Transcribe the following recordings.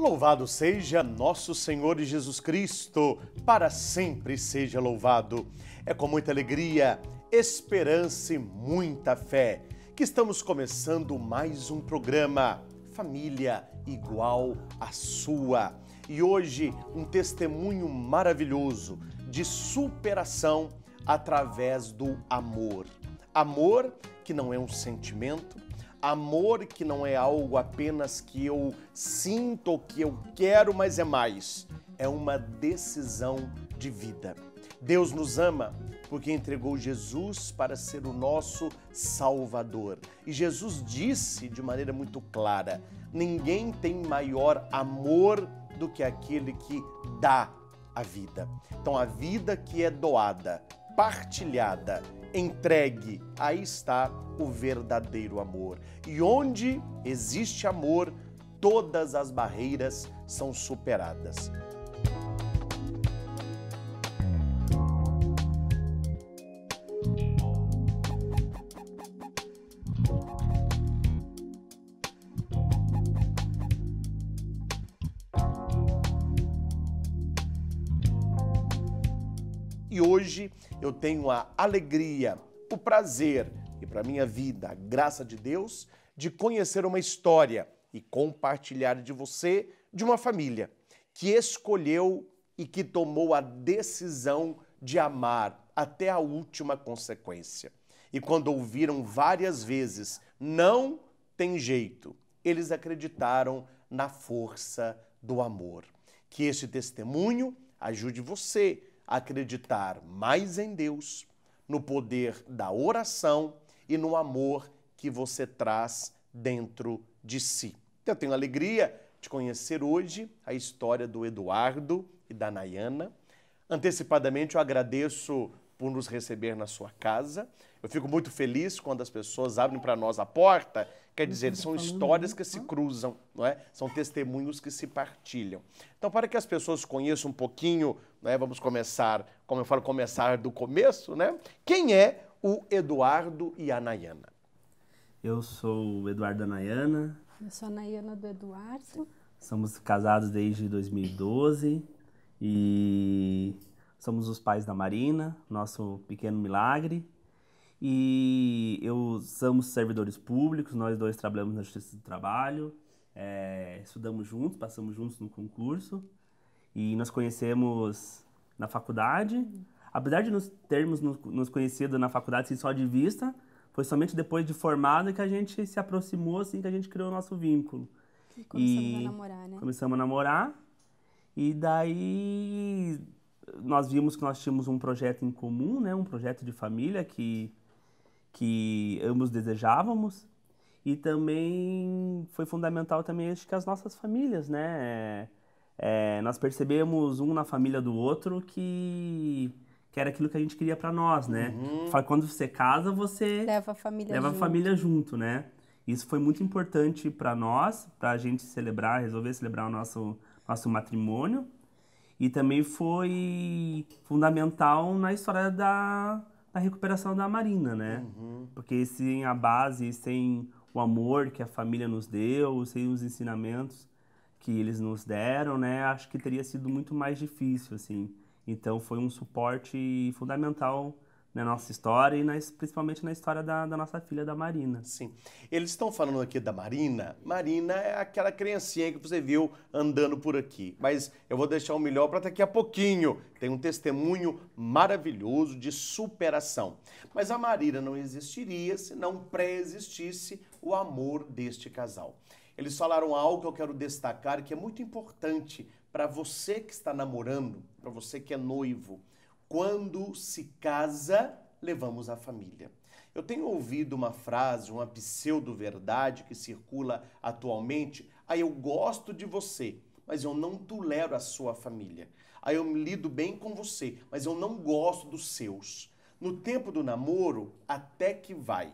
Louvado seja nosso Senhor Jesus Cristo, para sempre seja louvado. É com muita alegria, esperança e muita fé que estamos começando mais um programa Família Igual à Sua. E hoje, um testemunho maravilhoso de superação através do amor. Amor que não é um sentimento, Amor que não é algo apenas que eu sinto ou que eu quero, mas é mais. É uma decisão de vida. Deus nos ama porque entregou Jesus para ser o nosso Salvador. E Jesus disse de maneira muito clara: ninguém tem maior amor do que aquele que dá a vida. Então, a vida que é doada, partilhada, entregue. Aí está o verdadeiro amor. E onde existe amor, todas as barreiras são superadas. E hoje eu tenho a alegria, o prazer e para minha vida, a graça de Deus, de conhecer uma história e compartilhar de você de uma família que escolheu e que tomou a decisão de amar até a última consequência. E quando ouviram várias vezes, não tem jeito, eles acreditaram na força do amor. Que esse testemunho ajude você acreditar mais em Deus, no poder da oração e no amor que você traz dentro de si. Eu tenho alegria de conhecer hoje a história do Eduardo e da Nayana. Antecipadamente, eu agradeço por nos receber na sua casa. Eu fico muito feliz quando as pessoas abrem para nós a porta Quer dizer, tá são histórias que se cruzam, não é? são testemunhos que se partilham. Então, para que as pessoas conheçam um pouquinho, né, vamos começar, como eu falo, começar do começo, né? Quem é o Eduardo e a Nayana? Eu sou o Eduardo Nayana Eu sou a Nayana do Eduardo. Somos casados desde 2012 e somos os pais da Marina, nosso pequeno milagre e eu somos servidores públicos, nós dois trabalhamos na Justiça do Trabalho, é, estudamos juntos, passamos juntos no concurso e nos conhecemos na faculdade. Uhum. Apesar de nos termos nos conhecido na faculdade assim, só de vista, foi somente depois de formado que a gente se aproximou, assim, que a gente criou o nosso vínculo. E começamos e a namorar, né? Começamos a namorar e daí nós vimos que nós tínhamos um projeto em comum, né? Um projeto de família que que ambos desejávamos e também foi fundamental também acho que as nossas famílias, né? É, é, nós percebemos um na família do outro que que era aquilo que a gente queria para nós, né? Uhum. Quando você casa, você leva a família, leva junto. A família junto, né? Isso foi muito importante para nós, para a gente celebrar, resolver celebrar o nosso nosso matrimônio e também foi fundamental na história da da recuperação da Marina, né? Uhum. Porque sem a base, sem o amor que a família nos deu, sem os ensinamentos que eles nos deram, né? Acho que teria sido muito mais difícil, assim. Então foi um suporte fundamental na nossa história e na, principalmente na história da, da, nossa filha, da Marina. Sim. Eles estão falando aqui da Marina. Marina é aquela criancinha que você viu andando por aqui. Mas eu vou deixar o melhor para daqui a pouquinho. Tem um testemunho maravilhoso de superação. Mas a Marina não existiria se não pré-existisse o amor deste casal. Eles falaram algo que eu quero destacar que é muito importante para você que está namorando, para você que é noivo quando se casa, levamos a família. Eu tenho ouvido uma frase, uma pseudo-verdade que circula atualmente. Ah, eu gosto de você, mas eu não tolero a sua família. Ah, eu me lido bem com você, mas eu não gosto dos seus. No tempo do namoro, até que vai.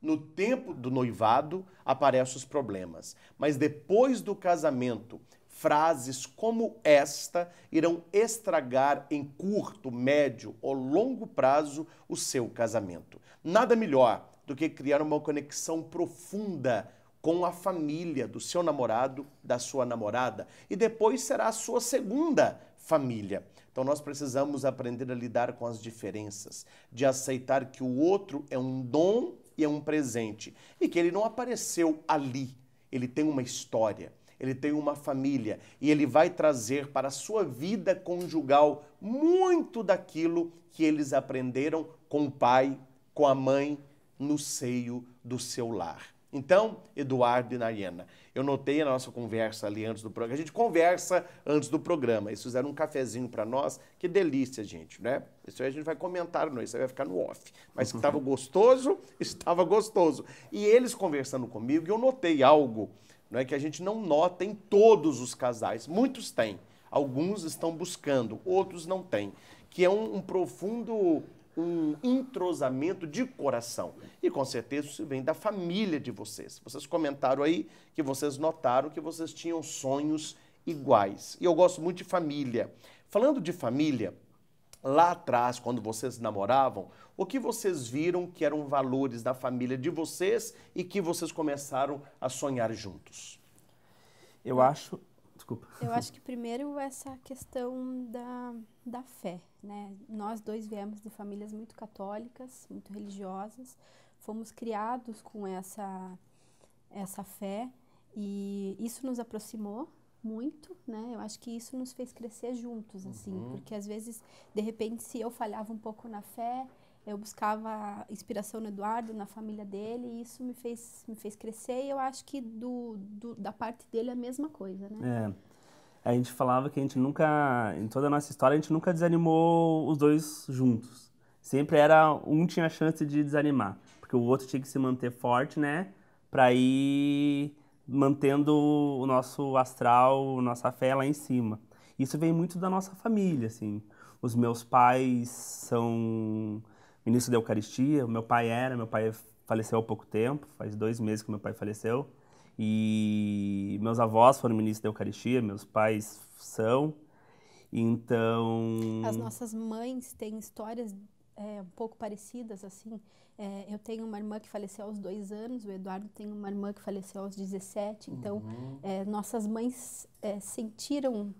No tempo do noivado, aparecem os problemas. Mas depois do casamento, frases como esta irão estragar em curto, médio ou longo prazo o seu casamento. Nada melhor do que criar uma conexão profunda com a família do seu namorado, da sua namorada, e depois será a sua segunda família. Então nós precisamos aprender a lidar com as diferenças, de aceitar que o outro é um dom e é um presente, e que ele não apareceu ali, ele tem uma história ele tem uma família e ele vai trazer para a sua vida conjugal muito daquilo que eles aprenderam com o pai, com a mãe, no seio do seu lar. Então, Eduardo e Nayana, eu notei a nossa conversa ali antes do programa. A gente conversa antes do programa. Eles fizeram um cafezinho para nós. Que delícia, gente, né? Isso aí a gente vai comentar, não. Isso aí vai ficar no off. Mas estava gostoso, estava gostoso. E eles conversando comigo, eu notei algo não é que a gente não nota em todos os casais, muitos têm, alguns estão buscando, outros não têm, que é um, um profundo um entrosamento de coração. E com certeza isso vem da família de vocês. Vocês comentaram aí que vocês notaram que vocês tinham sonhos iguais. E eu gosto muito de família. Falando de família, lá atrás, quando vocês namoravam, o que vocês viram que eram valores da família de vocês e que vocês começaram a sonhar juntos? Eu acho. Desculpa. Eu acho que primeiro essa questão da, da fé. Né? Nós dois viemos de famílias muito católicas, muito religiosas, fomos criados com essa, essa fé e isso nos aproximou muito, né? Eu acho que isso nos fez crescer juntos, assim, uhum. porque às vezes, de repente, se eu falhava um pouco na fé, eu buscava inspiração no Eduardo, na família dele, e isso me fez, me fez crescer. E eu acho que do, do da parte dele é a mesma coisa, né? É. A gente falava que a gente nunca, em toda a nossa história, a gente nunca desanimou os dois juntos. Sempre era um tinha a chance de desanimar, porque o outro tinha que se manter forte, né? Para ir mantendo o nosso astral, nossa fé lá em cima. Isso vem muito da nossa família, assim. Os meus pais são ministro da Eucaristia. O meu pai era, meu pai faleceu há pouco tempo, faz dois meses que meu pai faleceu. E meus avós foram ministros da Eucaristia, meus pais são. Então. As nossas mães têm histórias é, um pouco parecidas, assim. É, eu tenho uma irmã que faleceu aos dois anos, o Eduardo tem uma irmã que faleceu aos 17. Então, uhum. é, nossas mães é, sentiram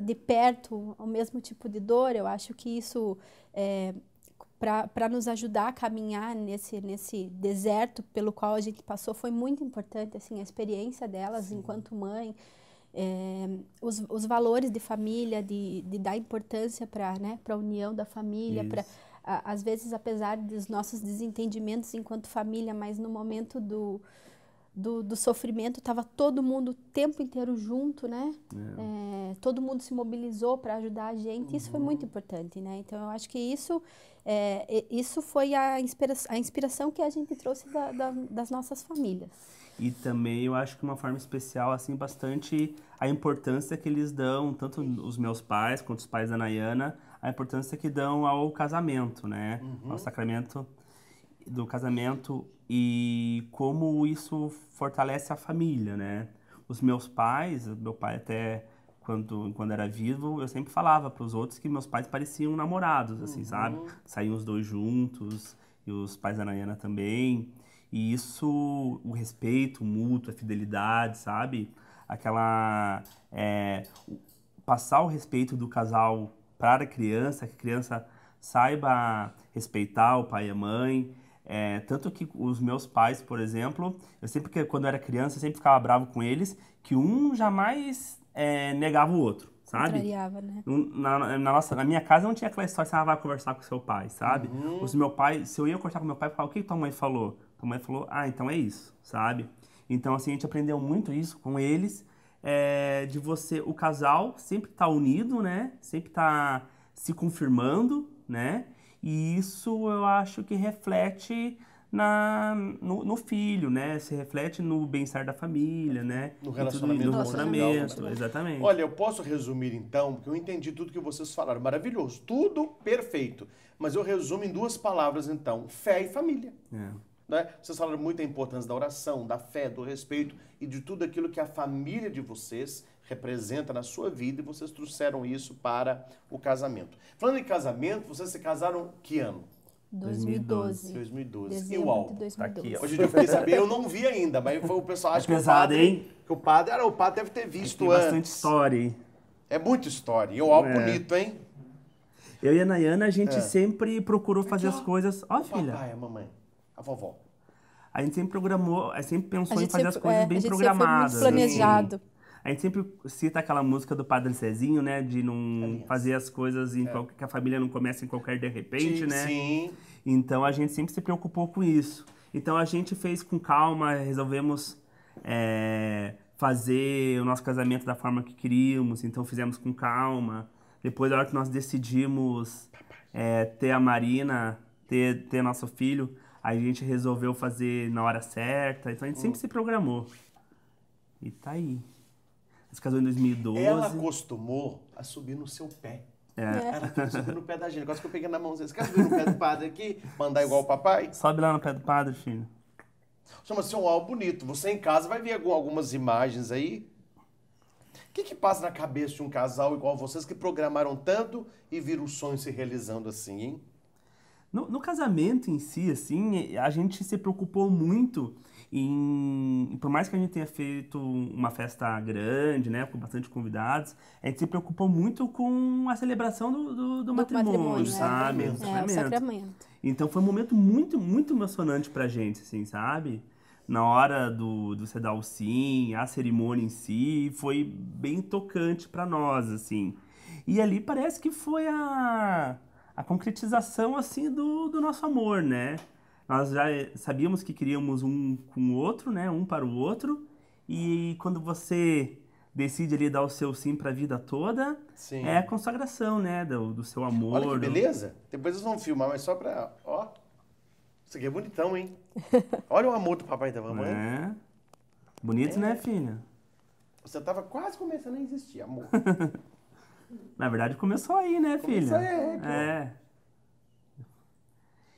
de perto o mesmo tipo de dor. Eu acho que isso é, para nos ajudar a caminhar nesse, nesse deserto pelo qual a gente passou. Foi muito importante assim, a experiência delas Sim. enquanto mãe, é, os, os valores de família, de, de dar importância para né, a união da família, para às vezes apesar dos nossos desentendimentos enquanto família, mas no momento do do, do sofrimento, estava todo mundo o tempo inteiro junto, né? É. É, todo mundo se mobilizou para ajudar a gente, uhum. isso foi uhum. muito importante, né? Então eu acho que isso é, isso foi a, inspira a inspiração que a gente trouxe da, da, das nossas famílias. E também eu acho que uma forma especial, assim, bastante a importância que eles dão, tanto os meus pais quanto os pais da Nayana, a importância que dão ao casamento, né? Uhum. Ao sacramento do casamento e como isso fortalece a família, né? Os meus pais, meu pai até quando, quando era vivo, eu sempre falava para os outros que meus pais pareciam namorados, assim, uhum. sabe? Saíam os dois juntos, e os pais da Nayana também. E isso, o respeito mútuo, a fidelidade, sabe? Aquela. É, passar o respeito do casal para a criança, que a criança saiba respeitar o pai e a mãe. É, tanto que os meus pais, por exemplo, eu sempre que quando eu era criança, eu sempre ficava bravo com eles, que um jamais é, negava o outro, sabe? Né? Na, na, nossa, na minha casa não tinha aquela história você ah, vai conversar com seu pai, sabe? Uhum. Os meu pai, se eu ia conversar com meu pai, eu falava, o que tua mãe falou? Tua mãe falou, ah, então é isso, sabe? Então, assim, a gente aprendeu muito isso com eles, é, de você, o casal sempre tá unido, né? Sempre tá se confirmando, né? E isso eu acho que reflete na, no, no, filho, né? Se reflete no bem-estar da família, né? No relacionamento. no relacionamento, né? exatamente. Olha, eu posso resumir então, porque eu entendi tudo que vocês falaram. Maravilhoso, tudo perfeito. Mas eu resumo em duas palavras então, fé e família. É. Né? Vocês falaram muito da importância da oração, da fé, do respeito e de tudo aquilo que a família de vocês representa na sua vida e vocês trouxeram isso para o casamento. Falando em casamento, vocês se casaram que ano? 2012. 2012. e o álbum? tá aqui, ó. Hoje eu fiquei eu não vi ainda, mas foi o pessoal acha é pesado, que o hein? Que o padre, era, o padre deve ter visto tem antes. bastante história, hein? É muita história. E o álbum é. bonito, hein? Eu e a Nayana, a gente é. sempre procurou fazer as coisas. Ó, oh, filha. Papai, a mamãe, a vovó. A gente sempre programou, a gente sempre pensou a gente em fazer sempre, as coisas é, bem programadas. Assim. planejado. A gente sempre cita aquela música do Padre Cezinho, né? De não Aliás. fazer as coisas em é. que a família não comece em qualquer de repente, né? Sim. Então a gente sempre se preocupou com isso. Então a gente fez com calma, resolvemos é, fazer o nosso casamento da forma que queríamos, então fizemos com calma. Depois, da hora que nós decidimos é, ter a Marina, ter, ter nosso filho, a gente resolveu fazer na hora certa. Então a gente hum. sempre se programou. E tá aí. Você casou em 2012. Ela acostumou a subir no seu pé. É. Ela quer subir no pé da gente. Quase que eu peguei na mão. Você quer subir no pé do padre aqui? Mandar igual o papai? Sobe lá no pé do padre, filho. Chama-se um alvo bonito. Você em casa vai ver algumas imagens aí. O que, que passa na cabeça de um casal igual vocês que programaram tanto e viram o sonho se realizando assim, hein? No, no casamento em si, assim, a gente se preocupou muito em, por mais que a gente tenha feito uma festa grande, né, com bastante convidados, a gente se preocupou muito com a celebração do, do, do, do matrimônio, matrimônio, né? sabe? É, o sacramento. É, o sacramento. Então foi um momento muito, muito emocionante pra gente, assim, sabe? Na hora do, do você dar o sim, a cerimônia em si, foi bem tocante pra nós, assim. E ali parece que foi a, a concretização, assim, do, do nosso amor, né? nós já eh, sabíamos que queríamos um com o outro, né? Um para o outro. E quando você decide ali dar o seu sim para a vida toda, sim. é a consagração, né? Do, do seu amor. Olha que beleza. Do... Depois eles vão filmar, mas só para... Ó, isso aqui é bonitão, hein? Olha o amor do papai e da mamãe. É. Bonito, né, é. né, filha? Você tava quase começando a existir, amor. Na verdade, começou aí, né, filha? Começou aí, é. é.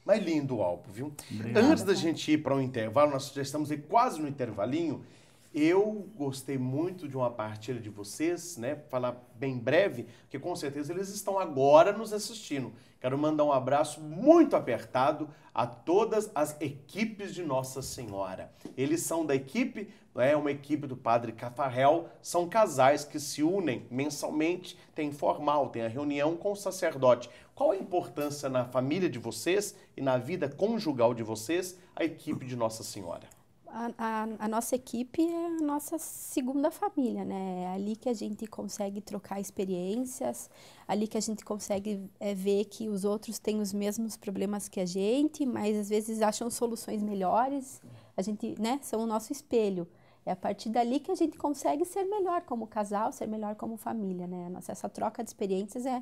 Mas lindo o álbum, viu? Obrigado. Antes da gente ir para um intervalo, nós já estamos aí quase no intervalinho. Eu gostei muito de uma partilha de vocês, né? Falar bem breve, porque com certeza eles estão agora nos assistindo. Quero mandar um abraço muito apertado a todas as equipes de Nossa Senhora. Eles são da equipe é uma equipe do padre Cafarel, são casais que se unem mensalmente, tem formal, tem a reunião com o sacerdote. Qual a importância na família de vocês e na vida conjugal de vocês, a equipe de Nossa Senhora? A, a, a nossa equipe é a nossa segunda família, né? É ali que a gente consegue trocar experiências, ali que a gente consegue é, ver que os outros têm os mesmos problemas que a gente, mas às vezes acham soluções melhores. A gente, né? São o nosso espelho. É a partir dali que a gente consegue ser melhor como casal, ser melhor como família, né? Nossa, essa troca de experiências é,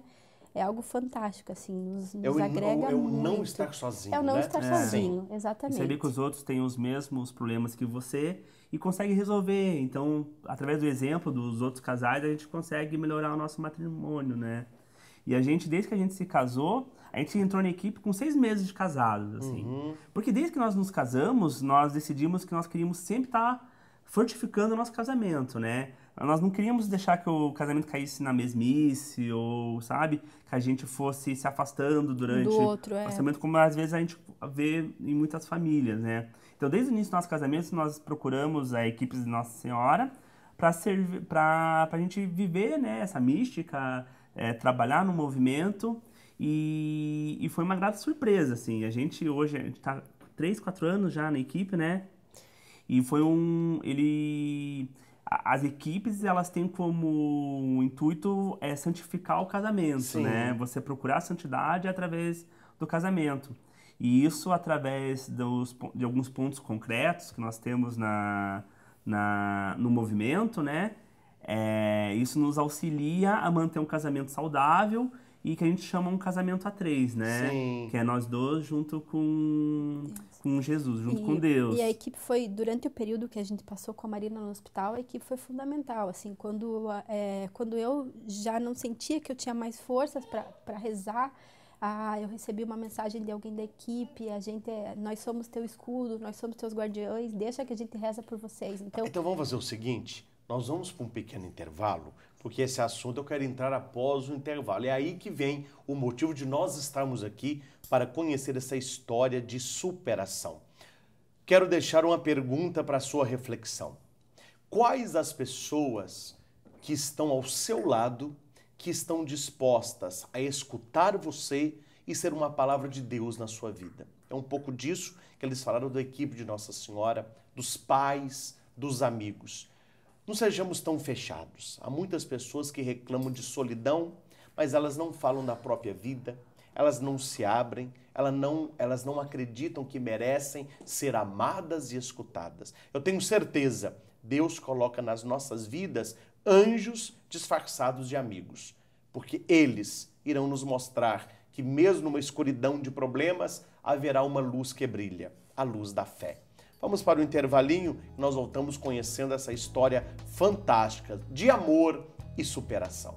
é algo fantástico, assim, nos, nos eu agrega não, eu muito. não estar sozinho, É o não né? estar é. sozinho, Sim. exatamente. saber que os outros têm os mesmos problemas que você e consegue resolver. Então, através do exemplo dos outros casais, a gente consegue melhorar o nosso matrimônio, né? E a gente, desde que a gente se casou, a gente entrou na equipe com seis meses de casados, assim. Uhum. Porque desde que nós nos casamos, nós decidimos que nós queríamos sempre estar fortificando o nosso casamento, né? Nós não queríamos deixar que o casamento caísse na mesmice ou, sabe, que a gente fosse se afastando durante Do outro, é. o casamento, como às vezes a gente vê em muitas famílias, né? Então, desde o início do nosso casamento, nós procuramos a equipe de Nossa Senhora para servir para a gente viver, né, essa mística, é, trabalhar no movimento e, e foi uma grata surpresa, assim. A gente hoje está três, quatro anos já na equipe, né? E foi um. Ele. As equipes, elas têm como intuito é santificar o casamento, Sim. né? Você procurar a santidade através do casamento. E isso através dos, de alguns pontos concretos que nós temos na, na, no movimento, né? É, isso nos auxilia a manter um casamento saudável e que a gente chama um casamento a três, né? Sim. Que é nós dois junto com, com Jesus, junto e, com Deus. E a equipe foi, durante o período que a gente passou com a Marina no hospital, a equipe foi fundamental. Assim, quando, é, quando eu já não sentia que eu tinha mais forças para rezar, ah, eu recebi uma mensagem de alguém da equipe, a gente é, nós somos teu escudo, nós somos teus guardiões, deixa que a gente reza por vocês. Então, então vamos fazer o seguinte, nós vamos para um pequeno intervalo porque esse assunto eu quero entrar após o intervalo. É aí que vem o motivo de nós estarmos aqui para conhecer essa história de superação. Quero deixar uma pergunta para sua reflexão. Quais as pessoas que estão ao seu lado que estão dispostas a escutar você e ser uma palavra de Deus na sua vida? É um pouco disso que eles falaram da equipe de Nossa Senhora, dos pais, dos amigos. Não sejamos tão fechados. Há muitas pessoas que reclamam de solidão, mas elas não falam da própria vida, elas não se abrem, elas não, elas não acreditam que merecem ser amadas e escutadas. Eu tenho certeza, Deus coloca nas nossas vidas anjos disfarçados de amigos, porque eles irão nos mostrar que, mesmo numa escuridão de problemas, haverá uma luz que brilha a luz da fé. Vamos para o intervalinho e nós voltamos conhecendo essa história fantástica de amor e superação.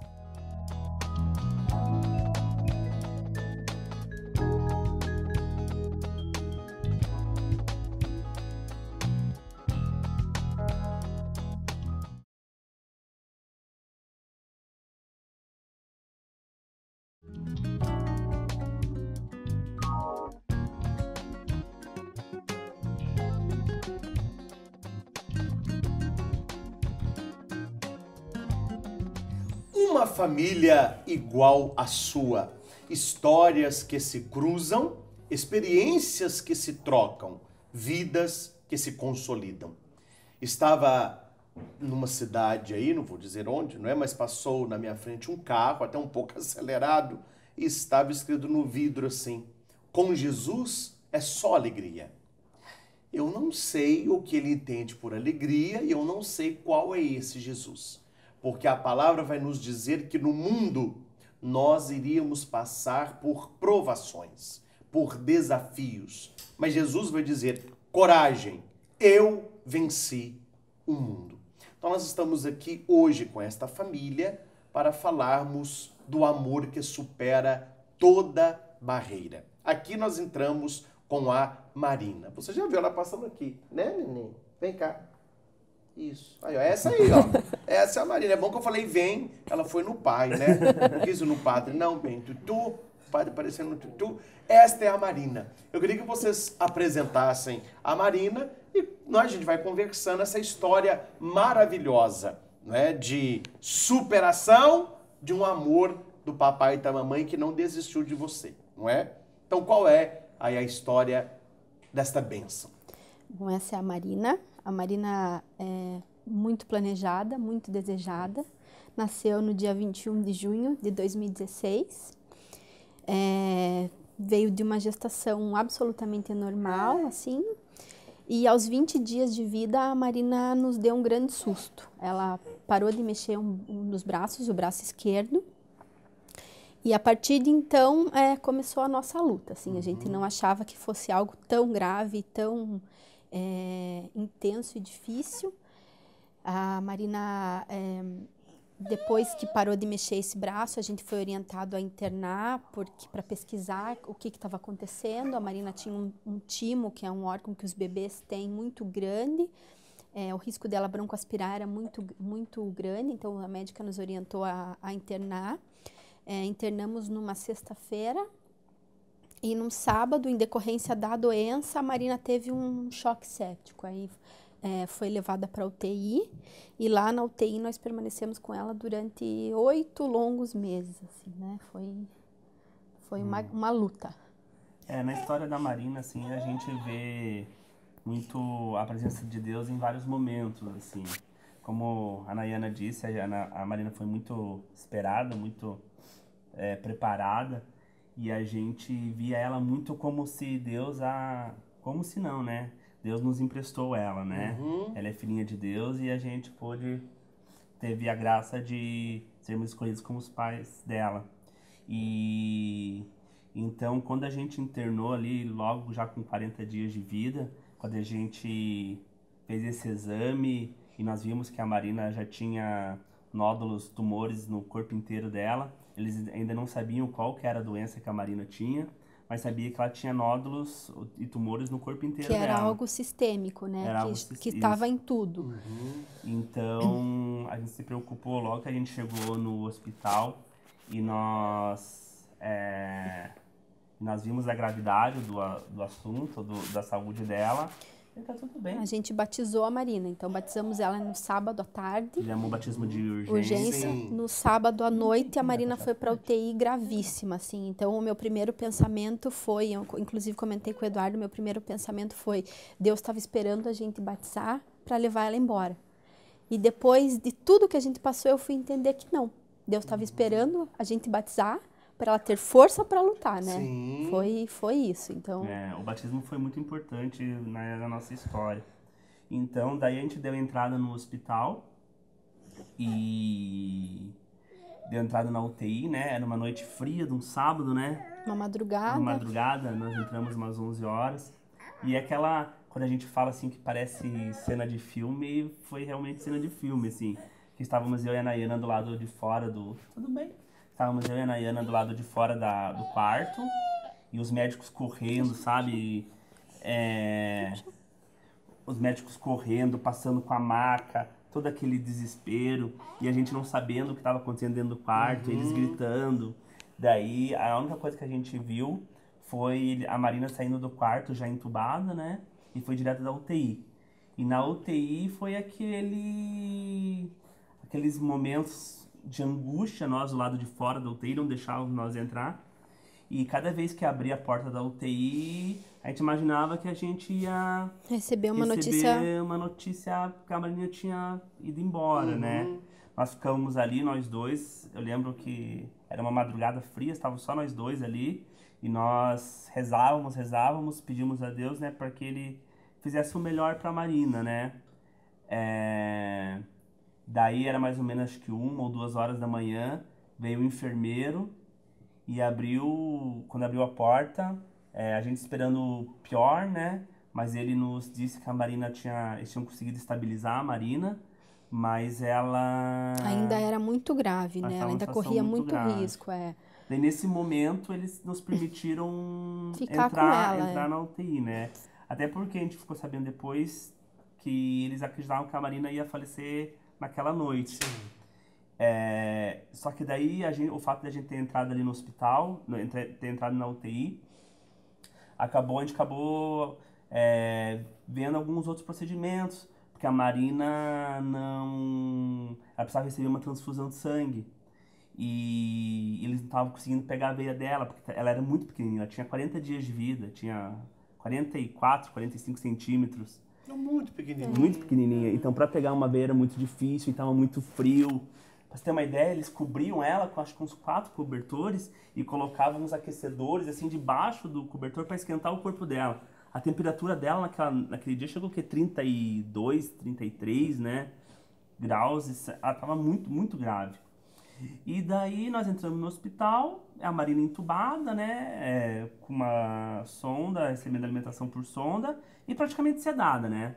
uma família igual à sua. Histórias que se cruzam, experiências que se trocam, vidas que se consolidam. Estava numa cidade aí, não vou dizer onde, não é, mas passou na minha frente um carro, até um pouco acelerado, e estava escrito no vidro assim: "Com Jesus é só alegria". Eu não sei o que ele entende por alegria e eu não sei qual é esse Jesus porque a palavra vai nos dizer que no mundo nós iríamos passar por provações, por desafios. Mas Jesus vai dizer: coragem, eu venci o mundo. Então nós estamos aqui hoje com esta família para falarmos do amor que supera toda barreira. Aqui nós entramos com a Marina. Você já viu ela passando aqui, né, menino? Vem cá. Isso. Aí, ó, essa aí, ó. Essa é a Marina. É bom que eu falei, vem. Ela foi no pai, né? Não quis no padre. Não, bem, tutu. O padre aparecendo no tutu. Esta é a Marina. Eu queria que vocês apresentassem a Marina e nós a gente vai conversando essa história maravilhosa, né? De superação de um amor do papai e da mamãe que não desistiu de você, não é? Então qual é aí a história desta bênção? Bom, essa é a Marina. A Marina é muito planejada, muito desejada. Nasceu no dia 21 de junho de 2016. É, veio de uma gestação absolutamente normal, assim. E aos 20 dias de vida, a Marina nos deu um grande susto. Ela parou de mexer um, um dos braços, o braço esquerdo. E a partir de então é, começou a nossa luta. Assim, uhum. a gente uhum. não achava que fosse algo tão grave, tão é, intenso e difícil. A Marina, é, depois que parou de mexer esse braço, a gente foi orientado a internar porque para pesquisar o que estava acontecendo. A Marina tinha um, um, timo, que é um órgão que os bebês têm, muito grande. É, o risco dela broncoaspirar era muito, muito grande, então a médica nos orientou a, a internar. É, internamos numa sexta-feira, e num sábado, em decorrência da doença, a Marina teve um choque séptico. Aí é, foi levada para UTI e lá na UTI nós permanecemos com ela durante oito longos meses, assim, né? Foi, foi hum. uma, uma luta. É, na história da Marina, assim, a gente vê muito a presença de Deus em vários momentos, assim. Como a Nayana disse, a, a Marina foi muito esperada, muito é, preparada e a gente via ela muito como se Deus a. Como se não, né? Deus nos emprestou ela, né? Uhum. Ela é filhinha de Deus e a gente pôde. Teve a graça de sermos escolhidos como os pais dela. E. Então, quando a gente internou ali, logo já com 40 dias de vida, quando a gente fez esse exame e nós vimos que a Marina já tinha nódulos, tumores no corpo inteiro dela, eles ainda não sabiam qual que era a doença que a Marina tinha, mas sabia que ela tinha nódulos e tumores no corpo inteiro que era dela. algo sistêmico, né? Era que estava em tudo. Uhum. Então, a gente se preocupou logo que a gente chegou no hospital e nós... É, nós vimos a gravidade do, do assunto, do, da saúde dela tá tudo bem. A gente batizou a Marina, então batizamos ela no sábado à tarde. Fizemos um batismo de urgência. urgência. No sábado à noite, a Marina foi para UTI gravíssima, assim. Então, o meu primeiro pensamento foi, eu, inclusive comentei com o Eduardo, meu primeiro pensamento foi, Deus estava esperando a gente batizar para levar ela embora. E depois de tudo que a gente passou, eu fui entender que não. Deus estava uhum. esperando a gente batizar para ela ter força para lutar, né? Sim. Foi, foi isso, então... É, o batismo foi muito importante na, na nossa história. Então, daí a gente deu entrada no hospital e deu entrada na UTI, né? Era uma noite fria de um sábado, né? Uma madrugada. Uma madrugada, nós entramos umas 11 horas. E aquela, quando a gente fala assim que parece cena de filme, foi realmente cena de filme, assim. Que estávamos eu e a Nayana do lado de fora do. Tudo bem? Estávamos eu e a Nayana do lado de fora da, do quarto. E os médicos correndo, sabe? É, os médicos correndo, passando com a maca, todo aquele desespero. E a gente não sabendo o que estava acontecendo dentro do quarto, uhum. eles gritando. Daí a única coisa que a gente viu foi a Marina saindo do quarto já entubada, né? E foi direto da UTI. E na UTI foi aquele aqueles momentos de angústia, nós do lado de fora da UTI, não deixavam nós entrar. E cada vez que abria a porta da UTI, a gente imaginava que a gente ia receber uma receber notícia. uma notícia que a Marina tinha ido embora, né? uhum. né? Nós ficamos ali, nós dois. Eu lembro que era uma madrugada fria, estava só nós dois ali. E nós rezávamos, rezávamos, pedimos a Deus, né, para que ele fizesse o melhor para a Marina, né? É... Daí era mais ou menos que uma ou duas horas da manhã, veio o um enfermeiro e abriu, quando abriu a porta, é, a gente esperando o pior, né? Mas ele nos disse que a Marina tinha, eles tinham conseguido estabilizar a Marina, mas ela ainda era muito grave, né? Ela ainda corria muito, muito risco, é. Daí nesse momento eles nos permitiram Ficar entrar, ela, é. entrar é. na UTI, né? Até porque a gente ficou sabendo depois que eles acreditavam que a Marina ia falecer naquela noite. É, só que daí gente, o fato de a gente ter entrado ali no hospital, no, ter entrado na UTI, acabou, a gente acabou é, vendo alguns outros procedimentos, porque a Marina não. Ela precisava receber uma transfusão de sangue. E eles não estavam conseguindo pegar a veia dela, porque ela era muito pequenina, ela tinha 40 dias de vida, tinha 44, 45 centímetros muito pequenininha. É. Muito pequenininha. Então, para pegar uma beira muito difícil, e estava muito frio. Pra você ter uma ideia, eles cobriam ela com acho que uns quatro cobertores e colocavam uns aquecedores assim debaixo do cobertor para esquentar o corpo dela. A temperatura dela naquela, naquele dia chegou o quê? 32, 33, né? Graus. Ela tava muito, muito grave. E daí nós entramos no hospital, a Marina entubada, né? É, com uma sonda, recebendo alimentação por sonda, e praticamente sedada, né?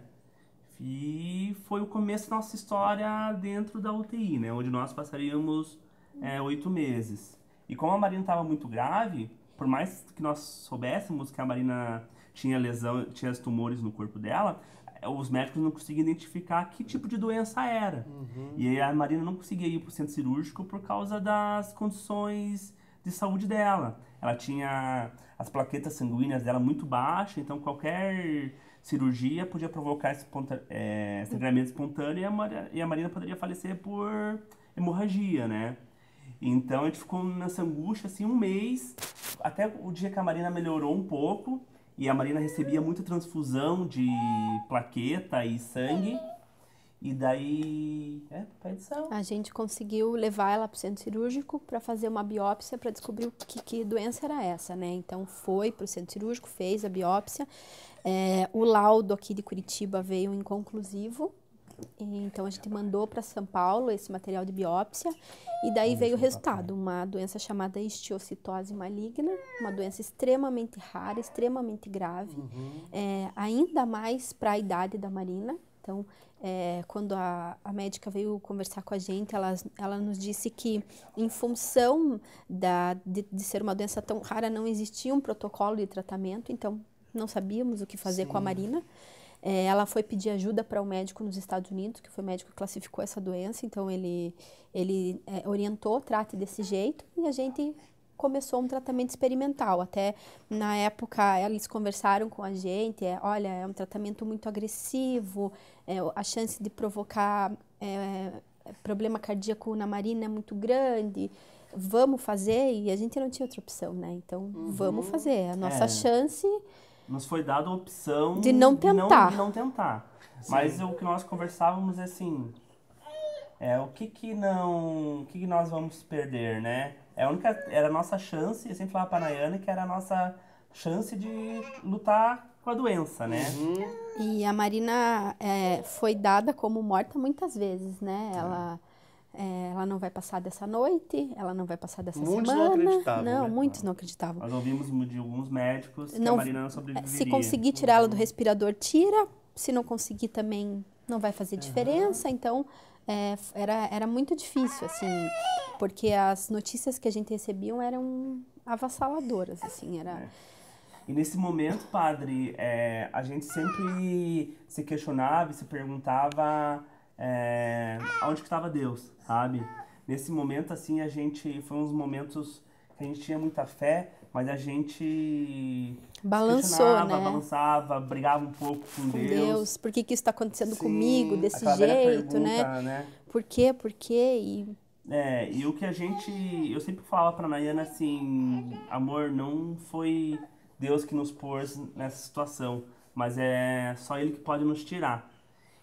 E foi o começo da nossa história dentro da UTI, né? Onde nós passaríamos é, oito é, meses. E como a Marina estava muito grave, por mais que nós soubéssemos que a Marina tinha lesão, tinha tumores no corpo dela, é, os médicos não conseguiam identificar que tipo de doença era. Uhum. E a Marina não conseguia ir para o centro cirúrgico por causa das condições de saúde dela. Ela tinha as plaquetas sanguíneas dela muito baixas, então qualquer cirurgia podia provocar esse é, sangramento espontâneo e a, Maria, e a Marina poderia falecer por hemorragia, né? Então a gente ficou nessa angústia assim um mês, até o dia que a Marina melhorou um pouco e a Marina recebia muita transfusão de plaqueta e sangue. E daí, é, edição. A gente conseguiu levar ela para o centro cirúrgico para fazer uma biópsia para descobrir que, que doença era essa, né? Então foi para o centro cirúrgico, fez a biópsia. É, o laudo aqui de Curitiba veio inconclusivo, então a gente mandou para São Paulo esse material de biópsia e daí veio o resultado, uma doença chamada histiocitose maligna, uma doença extremamente rara, extremamente grave, uhum. é, ainda mais para a idade da Marina. Então, é, quando a, a, médica veio conversar com a gente, ela, ela nos disse que, em função da, de, de ser uma doença tão rara, não existia um protocolo de tratamento. Então, não sabíamos o que fazer Sim. com a Marina. É, ela foi pedir ajuda para o um médico nos Estados Unidos, que foi o médico que classificou essa doença, então ele, ele é, orientou, trate desse jeito, e a gente começou um tratamento experimental. Até na época eles conversaram com a gente, é, olha, é um tratamento muito agressivo, é, a chance de provocar é, problema cardíaco na marina é muito grande, vamos fazer, e a gente não tinha outra opção, né? Então, uhum. vamos fazer, é a nossa é. chance nos foi dada a opção de não tentar. De não, de não tentar. Mas o que nós conversávamos é assim, é o que que não, o que, que nós vamos perder, né? É a única, era a nossa chance, eu sempre falava para a Nayane que era a nossa chance de lutar com a doença, né? Uhum. E a Marina é, foi dada como morta muitas vezes, né? É. Ela é, ela não vai passar dessa noite, ela não vai passar dessa muitos semana. Muitos não acreditavam. Não, né? muitos não acreditavam. Nós ouvimos de alguns médicos não, que a Marina não sobreviveria. Se conseguir tirá-la do respirador, tira. Se não conseguir também, não vai fazer uhum. diferença. Então, é, era, era muito difícil, assim, porque as notícias que a gente recebiam eram avassaladoras, assim, era... É. E nesse momento, padre, é, a gente sempre se questionava e se perguntava é, onde que estava Deus, sabe? Nesse momento, assim, a gente. Foi uns momentos que a gente tinha muita fé, mas a gente. Balançou, né? Balançava, brigava um pouco com, com Deus. Deus. Por que, que isso está acontecendo Sim, comigo desse jeito, né? pergunta, né? né? Por quê? Por quê? E é, e o que a gente. Eu sempre falava pra Nayana assim: amor, não foi Deus que nos pôs nessa situação, mas é só Ele que pode nos tirar.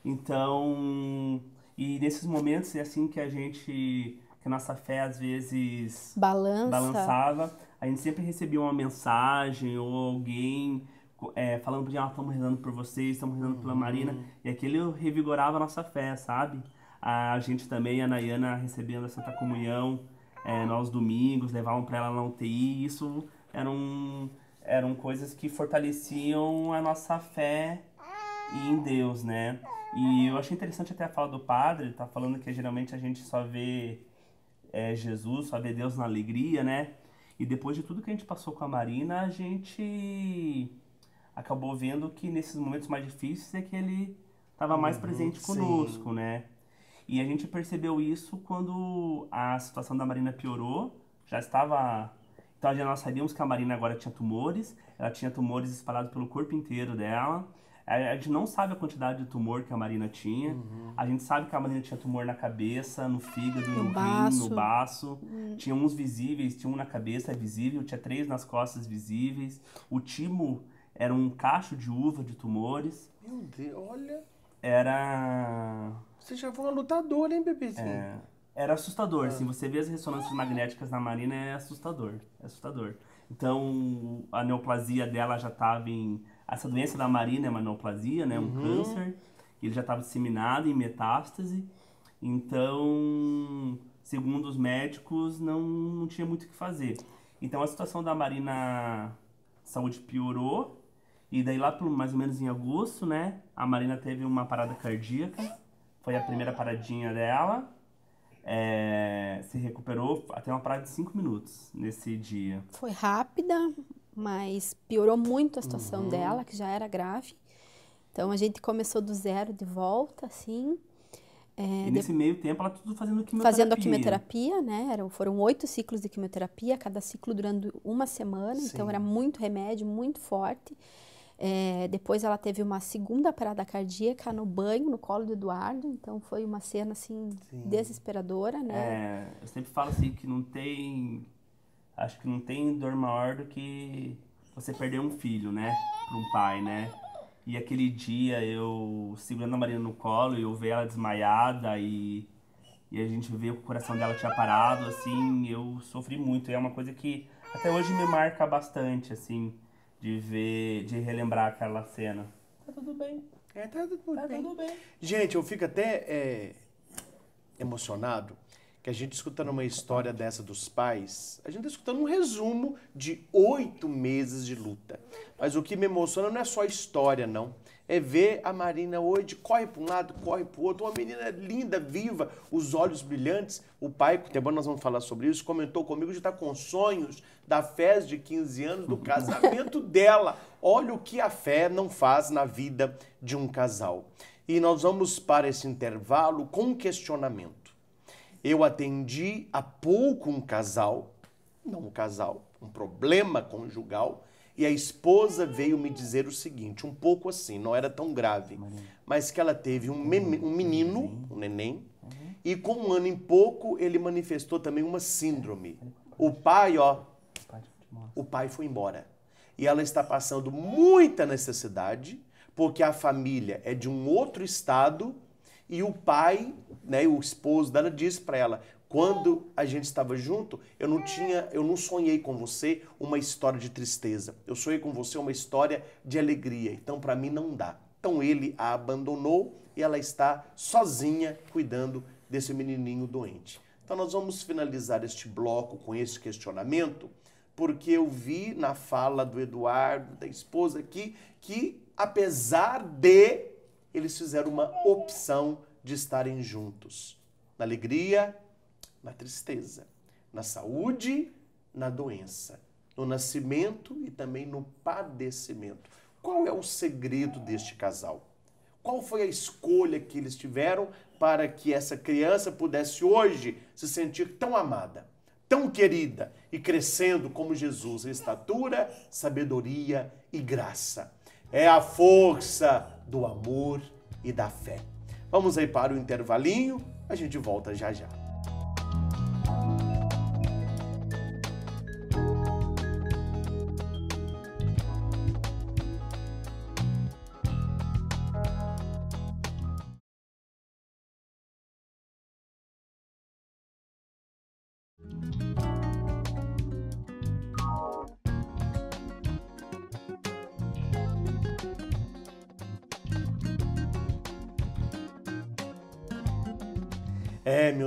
Então, e nesses momentos é assim que a gente, que a nossa fé às vezes Balança. balançava, a gente sempre recebia uma mensagem ou alguém é, falando para ah, estamos rezando por vocês, estamos rezando uhum. pela Marina, e aquilo revigorava a nossa fé, sabe? A gente também, a Nayana, recebendo a Santa Comunhão é, nós domingos, levavam para ela na UTI, isso eram, eram coisas que fortaleciam a nossa fé e em Deus, né? E eu achei interessante até a fala do padre, tá falando que geralmente a gente só vê é, Jesus, só vê Deus na alegria, né? E depois de tudo que a gente passou com a Marina, a gente acabou vendo que nesses momentos mais difíceis é que ele estava mais uhum, presente conosco, sim. né? E a gente percebeu isso quando a situação da Marina piorou, já estava. Então já nós sabíamos que a Marina agora tinha tumores, ela tinha tumores espalhados pelo corpo inteiro dela. A gente não sabe a quantidade de tumor que a Marina tinha. Uhum. A gente sabe que a Marina tinha tumor na cabeça, no fígado, no, no baço. rim, no baço. Uhum. Tinha uns visíveis, tinha um na cabeça é visível, tinha três nas costas visíveis. O timo era um cacho de uva de tumores. Meu Deus, olha. Era. Você já foi uma lutadora, hein, bebezinho? É, era assustador, assim, ah. assim. Você vê as ressonâncias magnéticas na Marina, é assustador. É assustador. Então, a neoplasia dela já estava em essa doença da Marina é uma neoplasia, né? Um uhum. câncer. Ele já estava disseminado em metástase. Então, segundo os médicos, não, não tinha muito o que fazer. Então, a situação da Marina saúde piorou. E daí lá por mais ou menos em agosto, né? A Marina teve uma parada cardíaca. Foi a primeira paradinha dela. É, se recuperou até uma parada de 5 minutos nesse dia. Foi rápida, mas piorou muito a situação uhum. dela, que já era grave. Então a gente começou do zero de volta, assim. É, e nesse de... meio tempo ela tudo fazendo quimioterapia. Fazendo a quimioterapia, né? foram oito ciclos de quimioterapia, cada ciclo durando uma semana, Sim. então era muito remédio, muito forte. É, depois ela teve uma segunda parada cardíaca no banho, no colo do Eduardo, então foi uma cena assim Sim. desesperadora, né? É, eu sempre falo assim que não tem acho que não tem dor maior do que você perder um filho, né? Para um pai, né? E aquele dia eu segurando a Marina no colo e eu ver ela desmaiada e, e a gente vê que o coração dela tinha parado, assim, eu sofri muito. E é uma coisa que até hoje me marca bastante, assim, de ver, de relembrar aquela cena. Tá tudo bem. É, tá tudo, tá bem. tudo bem. Gente, eu fico até é, emocionado que a gente escutando uma história dessa dos pais, a gente está escutando um resumo de oito meses de luta. Mas o que me emociona não é só a história, não. É ver a Marina hoje, corre para um lado, corre para o outro, uma menina linda, viva, os olhos brilhantes. O pai, que também nós vamos falar sobre isso, comentou comigo de estar tá com sonhos da Fé de 15 anos, do casamento dela. Olha o que a fé não faz na vida de um casal. E nós vamos para esse intervalo com um questionamento. Eu atendi há pouco um casal, não um casal, um problema conjugal, e a esposa veio me dizer o seguinte, um pouco assim, não era tão grave, mas que ela teve um, um menino, um neném, e com um ano e pouco ele manifestou também uma síndrome. O pai, ó, o pai foi embora. E ela está passando muita necessidade, porque a família é de um outro estado e o pai, né, o esposo dela disse para ela: quando a gente estava junto, eu não tinha, eu não sonhei com você uma história de tristeza. Eu sonhei com você uma história de alegria. Então para mim não dá. Então ele a abandonou e ela está sozinha cuidando desse menininho doente. Então nós vamos finalizar este bloco com esse questionamento, porque eu vi na fala do Eduardo, da esposa aqui, que apesar de eles fizeram uma opção de estarem juntos. Na alegria, na tristeza, na saúde, na doença, no nascimento e também no padecimento. Qual é o segredo deste casal? Qual foi a escolha que eles tiveram para que essa criança pudesse hoje se sentir tão amada, tão querida e crescendo como Jesus em estatura, sabedoria e graça? É a força do amor e da fé. Vamos aí para o intervalinho, a gente volta já já.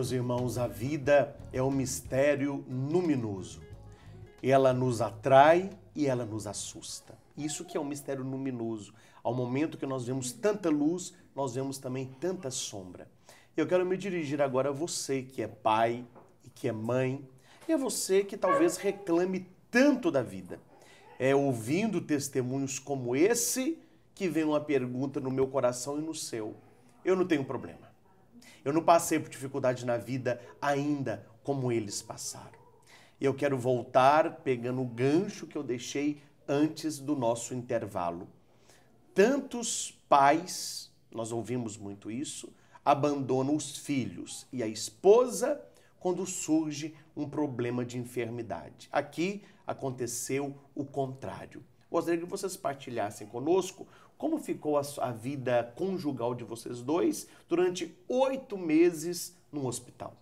meus irmãos, a vida é um mistério luminoso. Ela nos atrai e ela nos assusta. Isso que é um mistério luminoso. Ao momento que nós vemos tanta luz, nós vemos também tanta sombra. Eu quero me dirigir agora a você que é pai e que é mãe, e a você que talvez reclame tanto da vida. É ouvindo testemunhos como esse que vem uma pergunta no meu coração e no seu. Eu não tenho problema. Eu não passei por dificuldade na vida ainda como eles passaram. Eu quero voltar pegando o gancho que eu deixei antes do nosso intervalo. Tantos pais, nós ouvimos muito isso, abandonam os filhos e a esposa quando surge um problema de enfermidade. Aqui aconteceu o contrário. Gostaria que vocês partilhassem conosco como ficou a, a vida conjugal de vocês dois durante oito meses no hospital?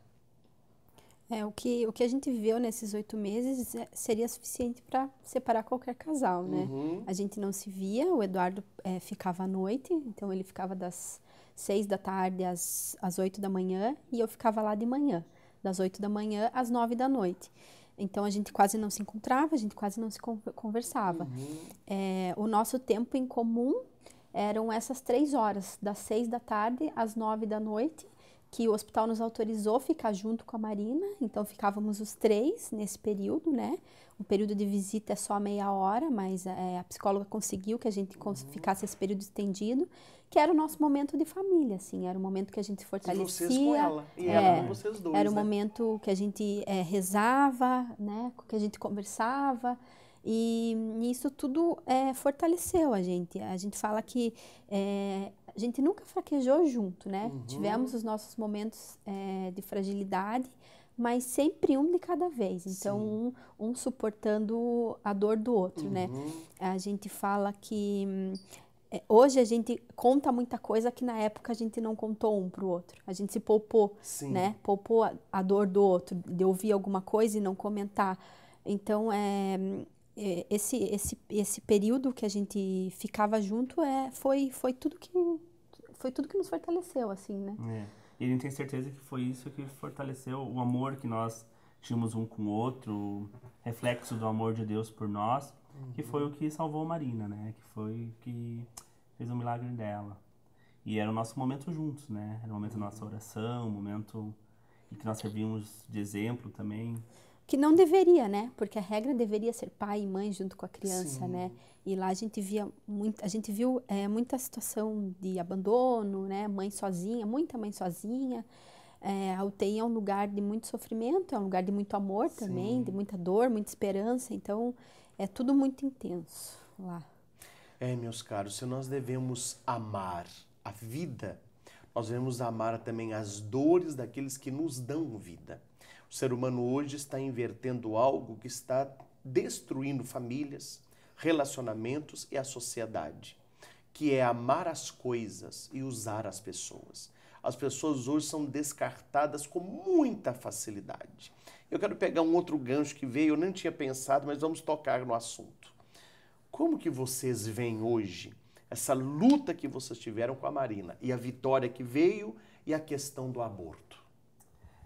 É, o que, o que a gente viveu nesses oito meses é, seria suficiente para separar qualquer casal, né? Uhum. A gente não se via, o Eduardo é, ficava à noite, então ele ficava das seis da tarde às, às oito da manhã e eu ficava lá de manhã, das oito da manhã às nove da noite. Então a gente quase não se encontrava, a gente quase não se conversava. Uhum. É, o nosso tempo em comum eram essas três horas, das seis da tarde às nove da noite, que o hospital nos autorizou ficar junto com a Marina. Então ficávamos os três nesse período, né? O período de visita é só meia hora, mas é, a psicóloga conseguiu que a gente uhum. ficasse esse período estendido que era o nosso momento de família, assim, era o momento que a gente fortalecia. E vocês com ela, e é, ela com vocês dois, Era né? o momento que a gente é, rezava, né, que a gente conversava, e isso tudo é, fortaleceu a gente. A gente fala que é, a gente nunca fraquejou junto, né? Uhum. Tivemos os nossos momentos é, de fragilidade, mas sempre um de cada vez. Então, um, um, suportando a dor do outro, né? uhum. né? A gente fala que é, hoje a gente conta muita coisa que na época a gente não contou um para o outro. A gente se poupou, Sim. né? Poupou a, a, dor do outro, de ouvir alguma coisa e não comentar. Então, é, é, esse, esse, esse período que a gente ficava junto é, foi, foi, tudo que, foi tudo que nos fortaleceu, assim, né? É. E a gente tem certeza que foi isso que fortaleceu o amor que nós tínhamos um com o outro, reflexo do amor de Deus por nós uhum. que foi o que salvou Marina, né? Que foi o que fez o milagre dela. E era o nosso momento juntos, né? Era o momento uhum. da nossa oração, o momento em que nós servíamos de exemplo também. Que não deveria, né? Porque a regra deveria ser pai e mãe junto com a criança, Sim. né? E lá a gente via muito, a gente viu é, muita situação de abandono, né? Mãe sozinha, muita mãe sozinha. É, a UTI é um lugar de muito sofrimento, é um lugar de muito amor Sim. também, de muita dor, muita esperança. Então, é tudo muito intenso lá. É, meus caros, se nós devemos amar a vida, nós devemos amar também as dores daqueles que nos dão vida. O ser humano hoje está invertendo algo que está destruindo famílias, relacionamentos e a sociedade, que é amar as coisas e usar as pessoas. As pessoas hoje são descartadas com muita facilidade. Eu quero pegar um outro gancho que veio, eu nem tinha pensado, mas vamos tocar no assunto. Como que vocês veem hoje essa luta que vocês tiveram com a Marina e a vitória que veio e a questão do aborto?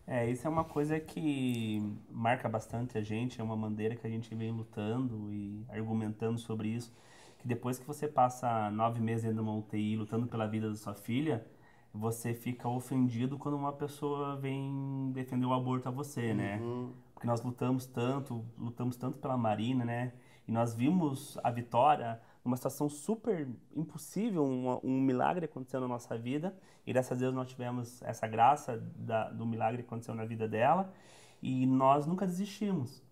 É, isso é uma coisa que marca bastante a gente, é uma maneira que a gente vem lutando e argumentando sobre isso, que depois que você passa nove meses numa UTI lutando pela vida da sua filha, você fica ofendido quando uma pessoa vem defender o aborto a você, né? Uhum. Porque nós lutamos tanto, lutamos tanto pela Marina, né? E nós vimos a vitória numa situação super impossível, um, um milagre acontecendo na nossa vida. E graças a Deus nós tivemos essa graça da, do milagre que aconteceu na vida dela. E nós nunca desistimos.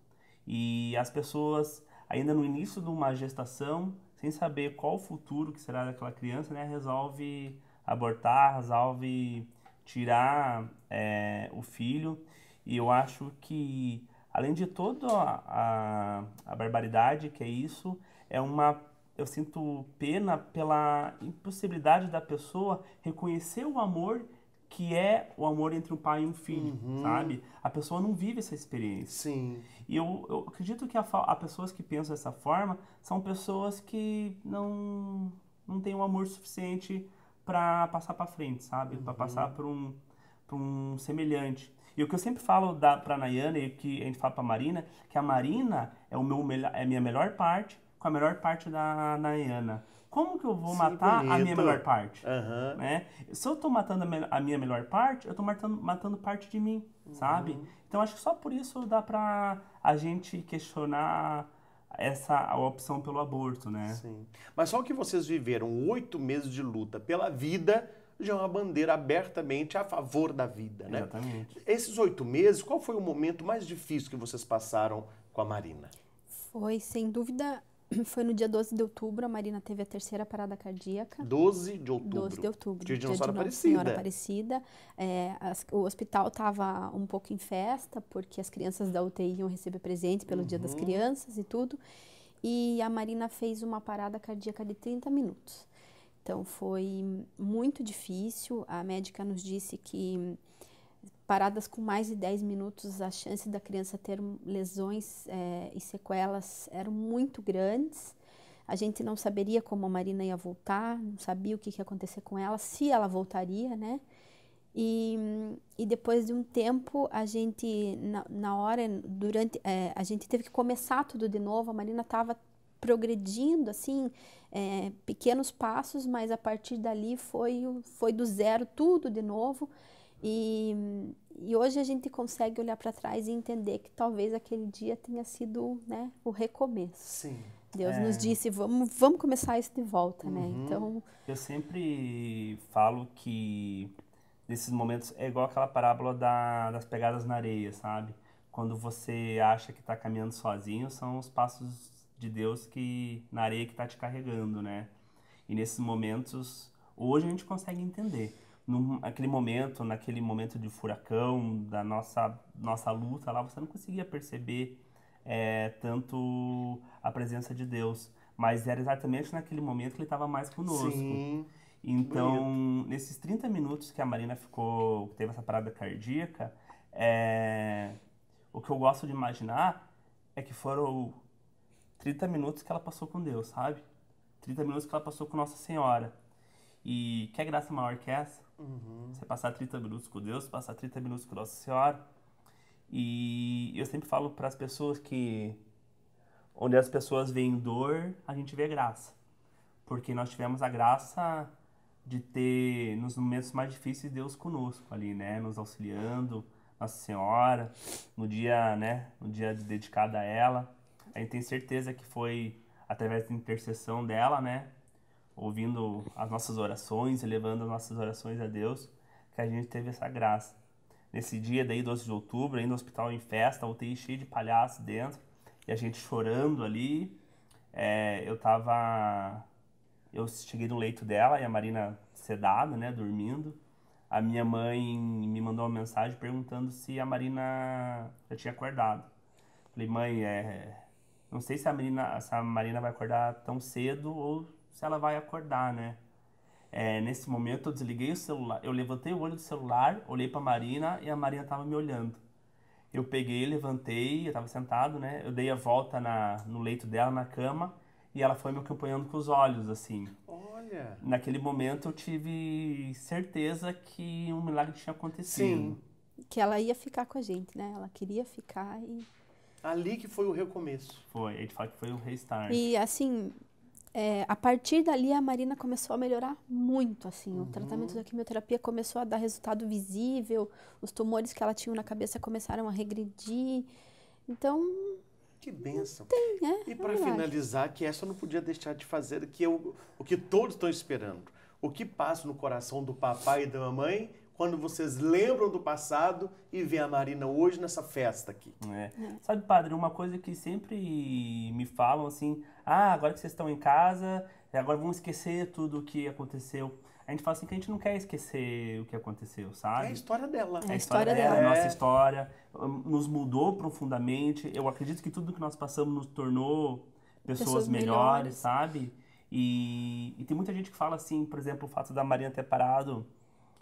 E as pessoas, ainda no início de uma gestação, sem saber qual o futuro que será daquela criança, né, resolve abortar, resolve tirar é, o filho. E eu acho que, além de toda a, a barbaridade que é isso, é uma eu sinto pena pela impossibilidade da pessoa reconhecer o amor que é o amor entre um pai e um filho, uhum. sabe? A pessoa não vive essa experiência. Sim. E eu, eu acredito que as a, pessoas que pensam dessa forma são pessoas que não, não têm um amor suficiente para passar para frente, sabe? Uhum. Para passar para um, pra um semelhante. E o que eu sempre falo para a Nayana e o que a gente fala para Marina, é que a Marina é, o meu, é a minha melhor parte com a melhor parte da Nayana. Como que eu vou Sim, matar bonito. a minha melhor parte? Uhum. Né? Se eu estou matando a minha melhor parte, eu estou matando, matando parte de mim, uhum. sabe? Então acho que só por isso dá para a gente questionar essa a opção pelo aborto, né? Sim. Mas só que vocês viveram oito meses de luta pela vida já é uma bandeira abertamente a favor da vida, né? Exatamente. Esses oito meses, qual foi o momento mais difícil que vocês passaram com a Marina? Foi, sem dúvida, Foi no dia 12 de outubro, a Marina teve a terceira parada cardíaca. 12 de outubro. 12 de outubro. Dia de Nossa Aparecida. Senhora Aparecida. É, as, o hospital estava um pouco em festa, porque as crianças da UTI iam receber presente pelo uhum. Dia das uhum. Crianças e tudo. E a Marina fez uma parada cardíaca de 30 minutos. Então foi muito difícil. A médica nos disse que Paradas com mais de 10 minutos, a chance da criança ter lesões é, e sequelas eram muito grandes. A gente não saberia como a Marina ia voltar, não sabia o que, que ia acontecer com ela, se ela voltaria, né? E, e depois de um tempo, a gente, na, na hora, durante, é, a gente teve que começar tudo de novo. A Marina estava progredindo, assim, é, pequenos passos, mas a partir dali foi, foi do zero tudo de novo. E, e hoje a gente consegue olhar para trás e entender que talvez aquele dia tenha sido né, o recomeço. Sim. Deus é. nos disse, vamos, vamos começar isso de volta, né? uhum. né? Então... Eu sempre falo que nesses momentos é igual aquela parábola da, das pegadas na areia, sabe? Quando você acha que está caminhando sozinho, são os passos de Deus que na areia que está te carregando, né? E nesses momentos, hoje a gente consegue entender naquele momento, naquele momento de furacão, da nossa, nossa luta lá, você não conseguia perceber é, tanto a presença de Deus. Mas era exatamente naquele momento que ele estava mais conosco. Sim, então, bonito. nesses 30 minutos que a Marina ficou, teve essa parada cardíaca, é, o que eu gosto de imaginar é que foram 30 minutos que ela passou com Deus, sabe? 30 minutos que ela passou com Nossa Senhora e quer é graça maior que essa? Uhum. Você passar 30 minutos com Deus, passar 30 minutos com Nossa Senhora. E eu sempre falo para as pessoas que onde as pessoas veem dor, a gente vê graça. Porque nós tivemos a graça de ter nos momentos mais difíceis Deus conosco ali, né, nos auxiliando, Nossa Senhora, no dia, né, no dia dedicado a ela. A gente tem certeza que foi através da intercessão dela, né, ouvindo as nossas orações, elevando as nossas orações a Deus, que a gente teve essa graça. Nesse dia daí, 12 de outubro, aí no hospital em festa, UTI cheio de palhaços dentro, e a gente chorando ali, é, eu tava... Eu cheguei no leito dela e a Marina sedada, né, dormindo. A minha mãe me mandou uma mensagem perguntando se a Marina já tinha acordado. Falei, mãe, é, não sei se a, Marina, se a Marina vai acordar tão cedo ou se ela vai acordar, né? É, nesse momento eu desliguei o celular, eu levantei o olho do celular, olhei para Marina e a Marina estava me olhando. Eu peguei, levantei, eu estava sentado, né? Eu dei a volta na, no leito dela, na cama, e ela foi me acompanhando com os olhos, assim. Olha! Naquele momento eu tive certeza que um milagre tinha acontecido. Sim. Que ela ia ficar com a gente, né? Ela queria ficar e. Ali que foi o recomeço. Foi, a gente fala que foi o restart. E assim, é, a partir dali a Marina começou a melhorar muito, assim, uhum. o tratamento da quimioterapia começou a dar resultado visível, os tumores que ela tinha na cabeça começaram a regredir, então... Que benção! Tem, né? é, e para finalizar, que essa eu não podia deixar de fazer, que eu, o que todos estão esperando, o que passa no coração do papai e da mamãe quando vocês lembram do passado e vê a Marina hoje nessa festa aqui. É. é. Sabe, padre, uma coisa que sempre me falam assim: ah, agora que vocês estão em casa, é, agora vão esquecer tudo o que aconteceu. A gente fala assim que a gente não quer esquecer o que aconteceu, sabe? É a história dela. É a é história, dela, é. a nossa história. Hum, nos mudou profundamente. Eu acredito que tudo que nós passamos nos tornou pessoas, pessoas melhores, melhores, sabe? E, e tem muita gente que fala assim, por exemplo, o fato da Marina ter parado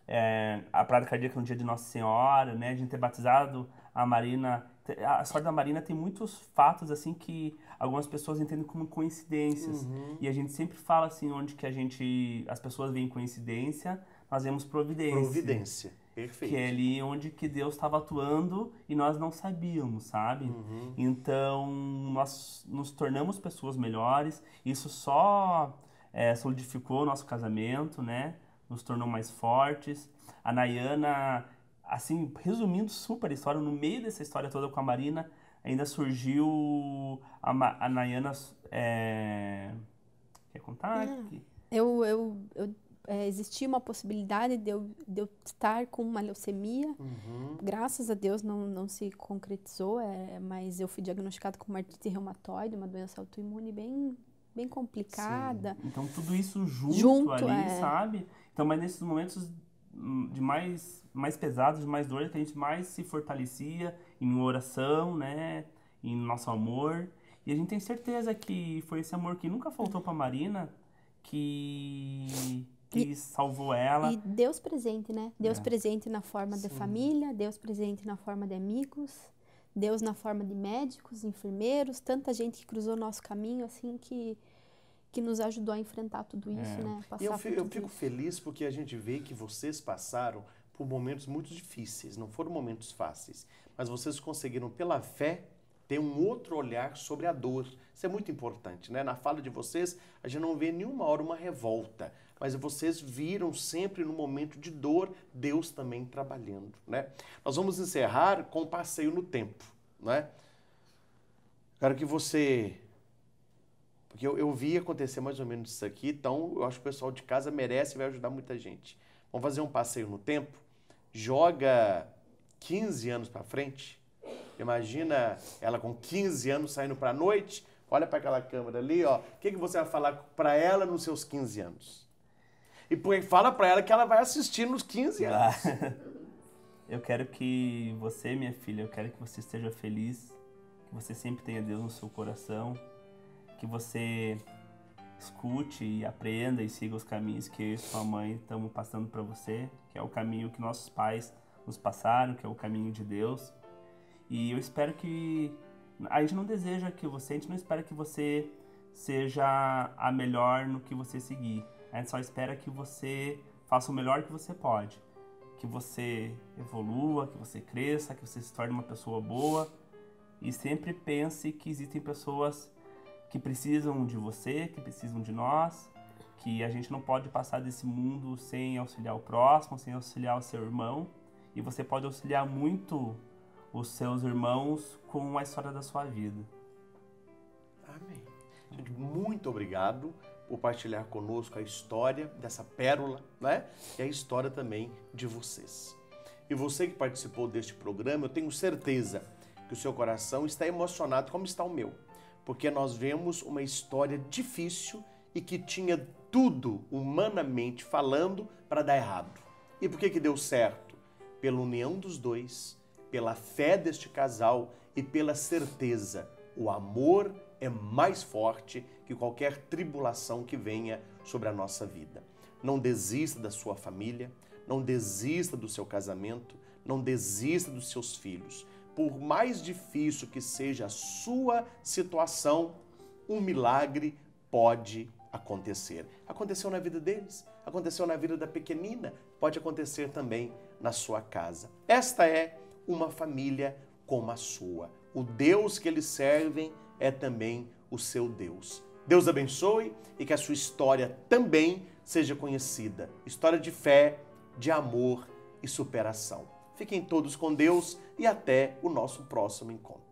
é, a Parada Cardíaca no é dia de Nossa Senhora, né? A gente ter batizado a Marina. A sorte da Marina tem muitos fatos, assim, que algumas pessoas entendem como coincidências. Uhum. E a gente sempre fala, assim, onde que a gente... As pessoas veem coincidência, nós vemos providência. Providência. Perfeito. Que é ali onde que Deus estava atuando e nós não sabíamos, sabe? Uhum. Então, nós nos tornamos pessoas melhores. Isso só é, solidificou o nosso casamento, né? nos tornou mais fortes. A Nayana, assim, resumindo super a história, no meio dessa história toda com a Marina, ainda surgiu a, Ma a Nayana. É... Quer contar? Hum, eu, eu, eu é, existia uma possibilidade de eu, de eu estar com uma leucemia. Uhum. Graças a Deus não, não se concretizou, é, mas eu fui diagnosticado com uma artrite reumatoide, uma doença autoimune bem, bem complicada. Sim. Então tudo isso junto, junto ali, é... sabe? Então, mas nesses momentos de mais, mais pesados, de mais dor, que a gente mais se fortalecia em oração, né? Em nosso amor. E a gente tem certeza que foi esse amor que nunca faltou para Marina que que e, salvou ela. E Deus presente, né? Deus é. presente na forma Sim. de família, Deus presente na forma de amigos, Deus na forma de médicos, enfermeiros, tanta gente que cruzou nosso caminho assim que que nos ajudou a enfrentar tudo é. isso, é. né? Passar eu fico, eu fico feliz porque a gente vê que vocês passaram por momentos muito difíceis, não foram momentos fáceis, mas vocês conseguiram pela fé ter um outro olhar sobre a dor. Isso é muito importante, né? Na fala de vocês, a gente não vê nenhuma hora uma revolta, mas vocês viram sempre no momento de dor Deus também trabalhando, né? Nós vamos encerrar com um passeio no tempo, né? Quero que você porque eu, eu vi acontecer mais ou menos isso aqui, então eu acho que o pessoal de casa merece e vai ajudar muita gente. Vamos fazer um passeio no tempo? Joga 15 anos para frente. Imagina ela com 15 anos saindo para a noite, olha para aquela câmera ali, ó. O que, que você vai falar para ela nos seus 15 anos? E fala para ela que ela vai assistir nos 15 ah, anos. Eu quero que você, minha filha, eu quero que você esteja feliz, que você sempre tenha Deus no seu coração, que você escute e aprenda e siga os caminhos que eu e sua mãe estamos passando para você, que é o caminho que nossos pais nos passaram, que é o caminho de Deus. E eu espero que a gente não deseja que você, a gente não espera que você seja a melhor no que você seguir. A gente só espera que você faça o melhor que você pode, que você evolua, que você cresça, que você se torne uma pessoa boa e sempre pense que existem pessoas que precisam de você, que precisam de nós, que a gente não pode passar desse mundo sem auxiliar o próximo, sem auxiliar o seu irmão. E você pode auxiliar muito os seus irmãos com a história da sua vida. Amém. Gente, muito obrigado por partilhar conosco a história dessa pérola, né? E a história também de vocês. E você que participou deste programa, eu tenho certeza que o seu coração está emocionado como está o meu porque nós vemos uma história difícil e que tinha tudo, humanamente falando, para dar errado. E por que, que deu certo? Pela união dos dois, pela fé deste casal e pela certeza. O amor é mais forte que qualquer tribulação que venha sobre a nossa vida. Não desista da sua família, não desista do seu casamento, não desista dos seus filhos por mais difícil que seja a sua situação, um milagre pode acontecer. Aconteceu na vida deles, aconteceu na vida da pequenina, pode acontecer também na sua casa. Esta é uma família como a sua. O Deus que eles servem é também o seu Deus. Deus abençoe e que a sua história também seja conhecida. História de fé, de amor e superação. Fiquem todos com Deus e até o nosso próximo encontro.